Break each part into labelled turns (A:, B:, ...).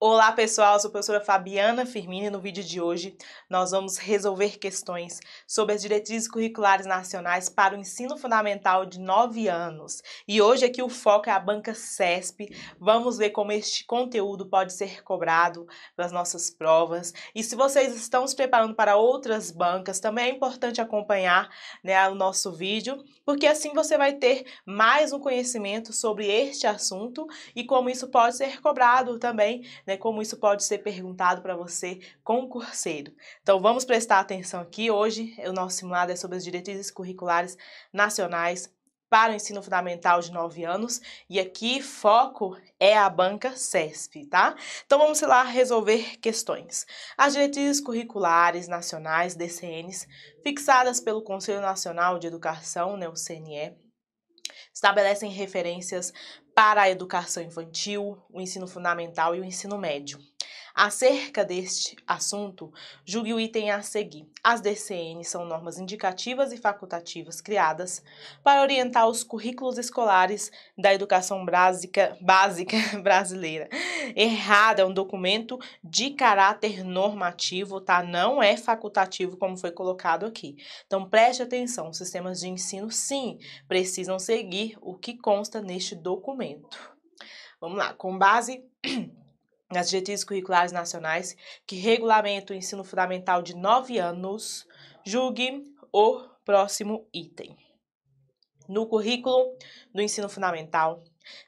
A: Olá pessoal, Eu sou a professora Fabiana Firmini e no vídeo de hoje nós vamos resolver questões sobre as diretrizes curriculares nacionais para o ensino fundamental de 9 anos. E hoje aqui o foco é a banca CESP. Vamos ver como este conteúdo pode ser cobrado pelas nossas provas. E se vocês estão se preparando para outras bancas, também é importante acompanhar né, o nosso vídeo, porque assim você vai ter mais um conhecimento sobre este assunto e como isso pode ser cobrado também né, como isso pode ser perguntado para você concurseiro. Então vamos prestar atenção aqui. Hoje o nosso simulado é sobre as diretrizes curriculares nacionais para o ensino fundamental de 9 anos e aqui foco é a banca CESP, tá? Então vamos lá resolver questões. As diretrizes curriculares nacionais, DCNs, fixadas pelo Conselho Nacional de Educação, né, o CNE, estabelecem referências para a educação infantil, o ensino fundamental e o ensino médio. Acerca deste assunto, julgue o item a seguir. As DCN são normas indicativas e facultativas criadas para orientar os currículos escolares da educação básica, básica brasileira. Errada é um documento de caráter normativo, tá? Não é facultativo, como foi colocado aqui. Então preste atenção: sistemas de ensino, sim, precisam seguir o que consta neste documento. Vamos lá, com base. nas diretrizes curriculares nacionais que regulamentam o ensino fundamental de 9 anos, julgue o próximo item. No currículo do ensino fundamental,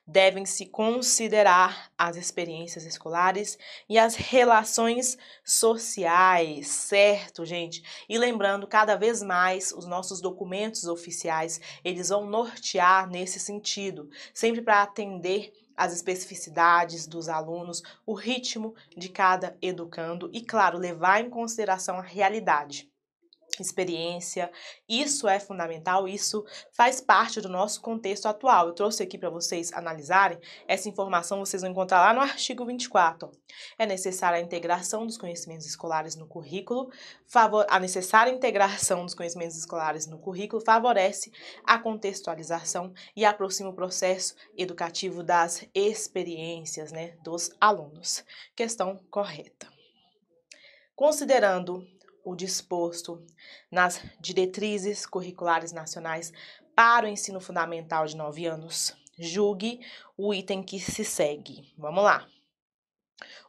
A: devem-se considerar as experiências escolares e as relações sociais, certo, gente? E lembrando, cada vez mais os nossos documentos oficiais, eles vão nortear nesse sentido, sempre para atender as especificidades dos alunos, o ritmo de cada educando e, claro, levar em consideração a realidade prática, experiência. Isso é fundamental, isso faz parte do nosso contexto atual. Eu trouxe aqui para vocês analisarem essa informação, vocês vão encontrar lá no artigo 24. É necessária a integração dos conhecimentos escolares no currículo. A necessária integração dos conhecimentos escolares no currículo favorece a contextualização e aproxima o processo educativo das experiências né, dos alunos. Questão correta. Considerando o disposto nas diretrizes curriculares nacionais para o ensino fundamental de 9 anos. Julgue o item que se segue. Vamos lá.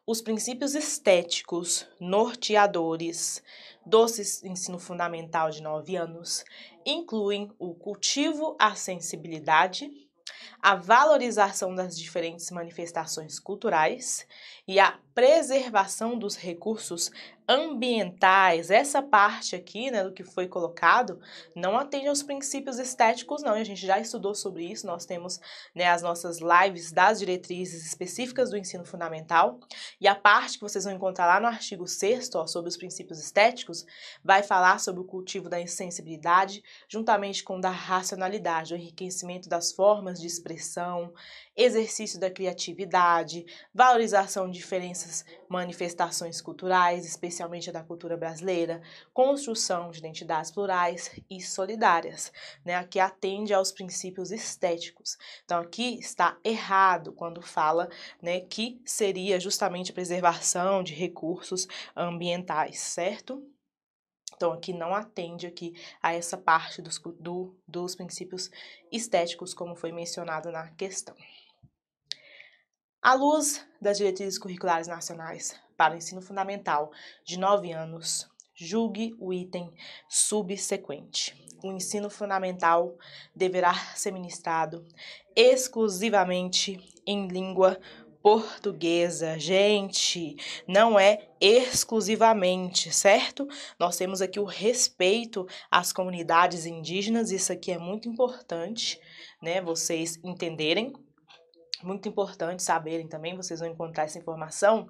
A: Os princípios estéticos norteadores do ensino fundamental de 9 anos incluem o cultivo à sensibilidade, a valorização das diferentes manifestações culturais e a preservação dos recursos ambientais, essa parte aqui, né, do que foi colocado, não atende aos princípios estéticos, não. E a gente já estudou sobre isso, nós temos né, as nossas lives das diretrizes específicas do ensino fundamental. E a parte que vocês vão encontrar lá no artigo 6 sobre os princípios estéticos, vai falar sobre o cultivo da insensibilidade, juntamente com o da racionalidade, o enriquecimento das formas de expressão, exercício da criatividade, valorização de diferenças, manifestações culturais, especialmente da cultura brasileira, construção de identidades plurais e solidárias, né, que atende aos princípios estéticos. Então aqui está errado quando fala né, que seria justamente a preservação de recursos ambientais, certo? Então, aqui não atende aqui a essa parte dos, do, dos princípios estéticos, como foi mencionado na questão. À luz das diretrizes curriculares nacionais para o ensino fundamental de 9 anos, julgue o item subsequente. O ensino fundamental deverá ser ministrado exclusivamente em língua portuguesa. Gente, não é exclusivamente, certo? Nós temos aqui o respeito às comunidades indígenas, isso aqui é muito importante, né? Vocês entenderem muito importante saberem também, vocês vão encontrar essa informação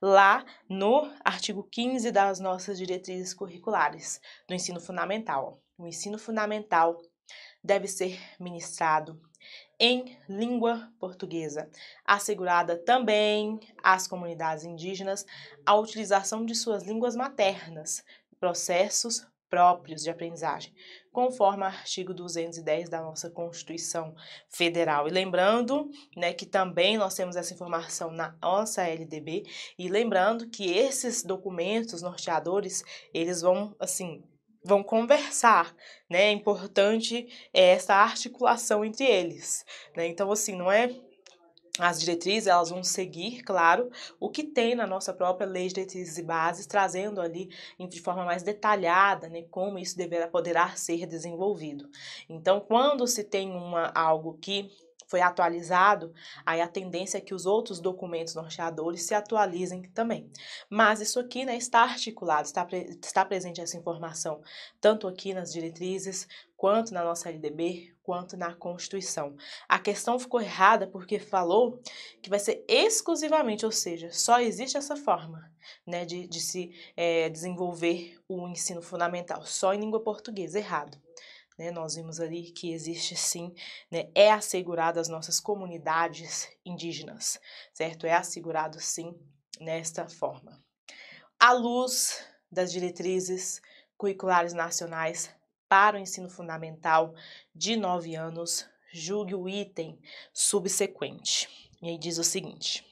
A: lá no artigo 15 das nossas diretrizes curriculares do ensino fundamental. O ensino fundamental deve ser ministrado em língua portuguesa, assegurada também às comunidades indígenas a utilização de suas línguas maternas, processos próprios de aprendizagem, conforme o artigo 210 da nossa Constituição Federal. E lembrando, né, que também nós temos essa informação na nossa LDB e lembrando que esses documentos norteadores, eles vão assim, vão conversar, né? É importante é, essa articulação entre eles, né? Então assim, não é as diretrizes elas vão seguir, claro, o que tem na nossa própria lei de diretrizes e bases, trazendo ali de forma mais detalhada né, como isso deverá, poderá ser desenvolvido. Então, quando se tem uma, algo que foi atualizado, aí a tendência é que os outros documentos norteadores se atualizem também. Mas isso aqui né, está articulado, está, pre está presente essa informação, tanto aqui nas diretrizes, quanto na nossa LDB, quanto na Constituição. A questão ficou errada porque falou que vai ser exclusivamente, ou seja, só existe essa forma né, de, de se é, desenvolver o ensino fundamental, só em língua portuguesa, errado. Né, nós vimos ali que existe sim, né, é assegurado às nossas comunidades indígenas, certo? É assegurado sim nesta forma. À luz das diretrizes curriculares nacionais para o ensino fundamental de 9 anos, julgue o item subsequente. E aí diz o seguinte: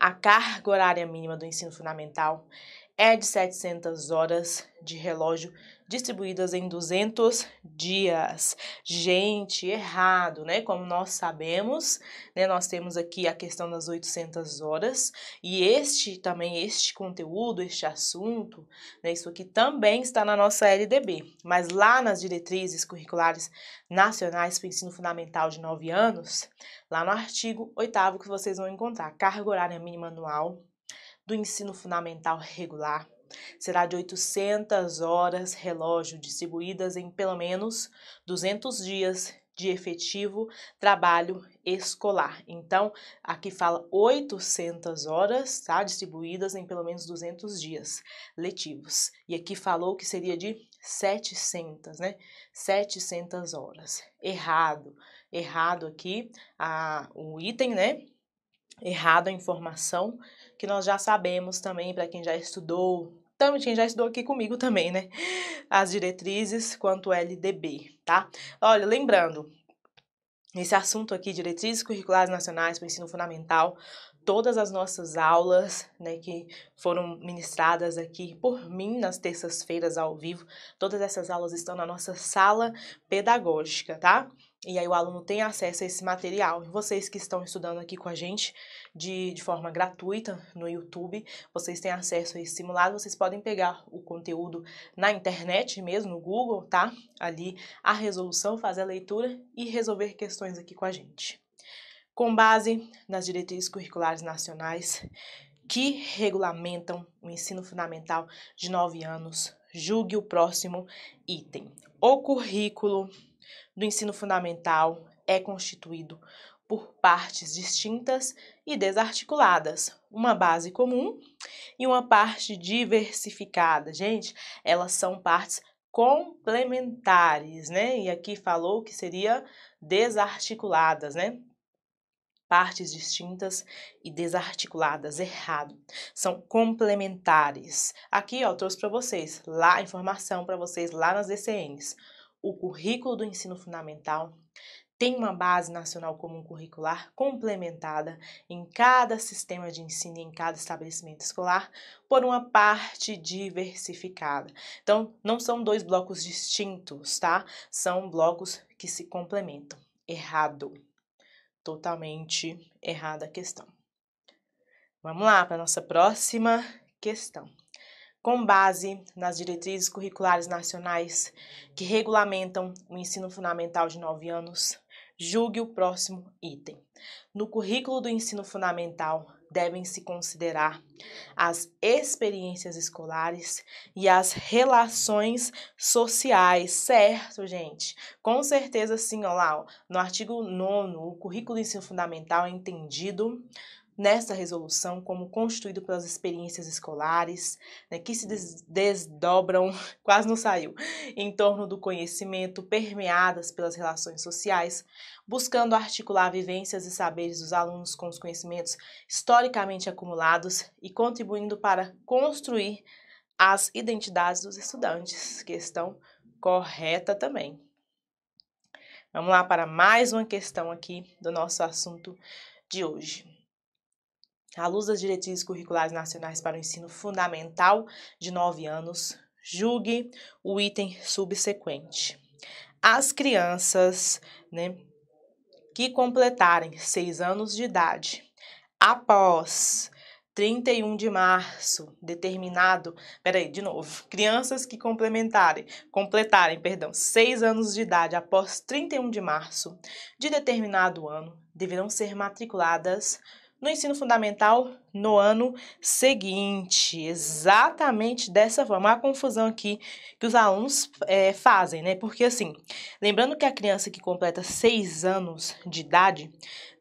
A: a carga horária mínima do ensino fundamental é de 700 horas de relógio distribuídas em 200 dias. Gente, errado, né? Como nós sabemos, né? Nós temos aqui a questão das 800 horas e este também este conteúdo, este assunto, né? Isso aqui também está na nossa LDB, mas lá nas diretrizes curriculares nacionais para o ensino fundamental de 9 anos, lá no artigo 8 que vocês vão encontrar carga horária mínima anual do ensino fundamental regular será de 800 horas relógio distribuídas em pelo menos 200 dias de efetivo trabalho escolar. Então, aqui fala 800 horas, tá? Distribuídas em pelo menos 200 dias letivos. E aqui falou que seria de 700, né? 700 horas. Errado. Errado aqui a, o item, né? Errado a informação, que nós já sabemos também, para quem já estudou então, já estudou aqui comigo também, né? As diretrizes quanto LDB, tá? Olha, lembrando, esse assunto aqui, diretrizes curriculares nacionais para o ensino fundamental, todas as nossas aulas, né, que foram ministradas aqui por mim nas terças-feiras ao vivo, todas essas aulas estão na nossa sala pedagógica, tá? E aí o aluno tem acesso a esse material. Vocês que estão estudando aqui com a gente de, de forma gratuita no YouTube, vocês têm acesso a esse simulado, vocês podem pegar o conteúdo na internet mesmo, no Google, tá? Ali a resolução, fazer a leitura e resolver questões aqui com a gente. Com base nas diretrizes curriculares nacionais que regulamentam o ensino fundamental de 9 anos, julgue o próximo item. O currículo do ensino fundamental é constituído por partes distintas e desarticuladas, uma base comum e uma parte diversificada. Gente, elas são partes complementares, né? E aqui falou que seria desarticuladas, né? partes distintas e desarticuladas, errado. São complementares. Aqui, ó, trouxe para vocês lá a informação para vocês lá nas DCNs o currículo do ensino fundamental tem uma base nacional comum curricular complementada em cada sistema de ensino e em cada estabelecimento escolar por uma parte diversificada. Então, não são dois blocos distintos, tá? São blocos que se complementam. Errado. Totalmente errada a questão. Vamos lá para a nossa próxima questão com base nas diretrizes curriculares nacionais que regulamentam o ensino fundamental de 9 anos, julgue o próximo item. No currículo do ensino fundamental, devem se considerar as experiências escolares e as relações sociais, certo, gente? Com certeza sim, ó lá, ó, no artigo 9, o currículo do ensino fundamental é entendido nesta resolução como constituído pelas experiências escolares, né, que se des desdobram, quase não saiu, em torno do conhecimento, permeadas pelas relações sociais, buscando articular vivências e saberes dos alunos com os conhecimentos historicamente acumulados e contribuindo para construir as identidades dos estudantes, questão correta também. Vamos lá para mais uma questão aqui do nosso assunto de hoje à luz das diretrizes curriculares nacionais para o ensino fundamental de 9 anos, julgue o item subsequente. As crianças né, que completarem 6 anos de idade após 31 de março, determinado, peraí, de novo, crianças que complementarem, completarem, perdão, 6 anos de idade após 31 de março de determinado ano, deverão ser matriculadas no ensino fundamental no ano seguinte. Exatamente dessa forma. a confusão aqui que os alunos é, fazem, né? Porque, assim, lembrando que a criança que completa seis anos de idade,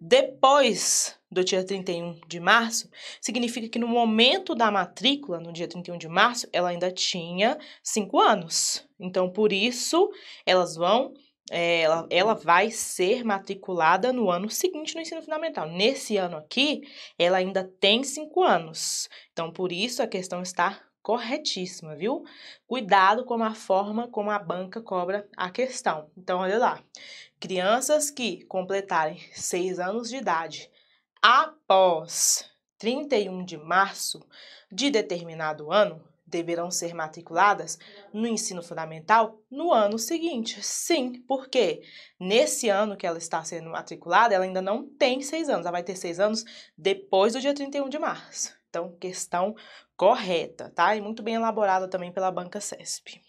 A: depois do dia 31 de março, significa que no momento da matrícula, no dia 31 de março, ela ainda tinha cinco anos. Então, por isso, elas vão é, ela, uhum. ela vai ser matriculada no ano seguinte no ensino fundamental. Nesse ano aqui, ela ainda tem cinco anos. Então, por isso a questão está corretíssima, viu? Cuidado com a forma como a banca cobra a questão. Então, olha lá. Crianças que completarem 6 anos de idade após 31 de março de determinado ano deverão ser matriculadas no ensino fundamental no ano seguinte. Sim, porque nesse ano que ela está sendo matriculada, ela ainda não tem seis anos, ela vai ter seis anos depois do dia 31 de março. Então, questão correta, tá? E muito bem elaborada também pela banca CESP.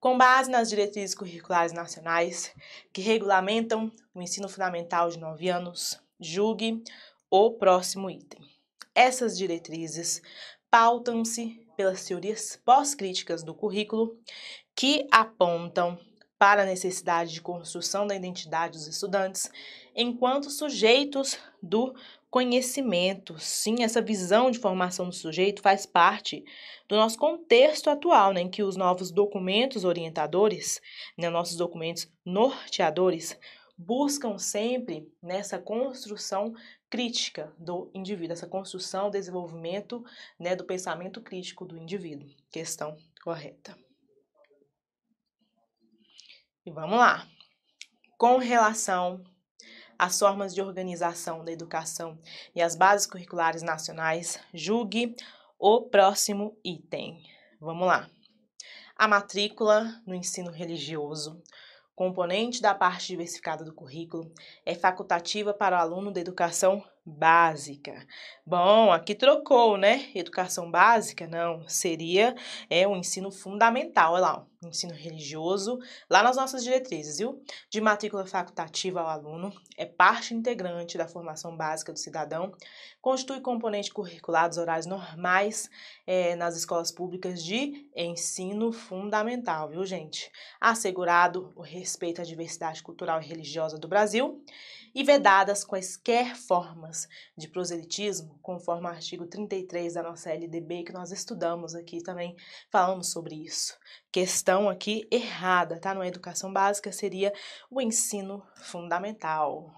A: Com base nas diretrizes curriculares nacionais que regulamentam o ensino fundamental de 9 anos, julgue o próximo item. Essas diretrizes pautam-se pelas teorias pós-críticas do currículo, que apontam para a necessidade de construção da identidade dos estudantes enquanto sujeitos do conhecimento. Sim, essa visão de formação do sujeito faz parte do nosso contexto atual, né, em que os novos documentos orientadores, né, nossos documentos norteadores, buscam sempre nessa construção crítica do indivíduo, essa construção, desenvolvimento né, do pensamento crítico do indivíduo. Questão correta. E vamos lá. Com relação às formas de organização da educação e às bases curriculares nacionais, julgue o próximo item. Vamos lá. A matrícula no ensino religioso componente da parte diversificada do currículo, é facultativa para o aluno da educação básica. Bom, aqui trocou, né? Educação básica, não, seria é o um ensino fundamental, olha lá, o ensino religioso, lá nas nossas diretrizes, viu? De matrícula facultativa ao aluno, é parte integrante da formação básica do cidadão, constitui componente curricular dos horários normais é, nas escolas públicas de ensino fundamental, viu, gente? Assegurado o respeito à diversidade cultural e religiosa do Brasil, e vedadas quaisquer formas de proselitismo, conforme o artigo 33 da nossa LDB, que nós estudamos aqui também, falamos sobre isso. Questão aqui errada, tá? Na educação básica, seria o ensino fundamental.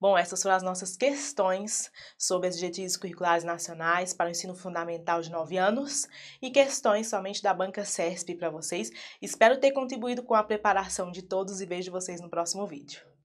A: Bom, essas foram as nossas questões sobre as diretrizes curriculares nacionais para o ensino fundamental de 9 anos e questões somente da banca CESP para vocês. Espero ter contribuído com a preparação de todos e vejo vocês no próximo vídeo.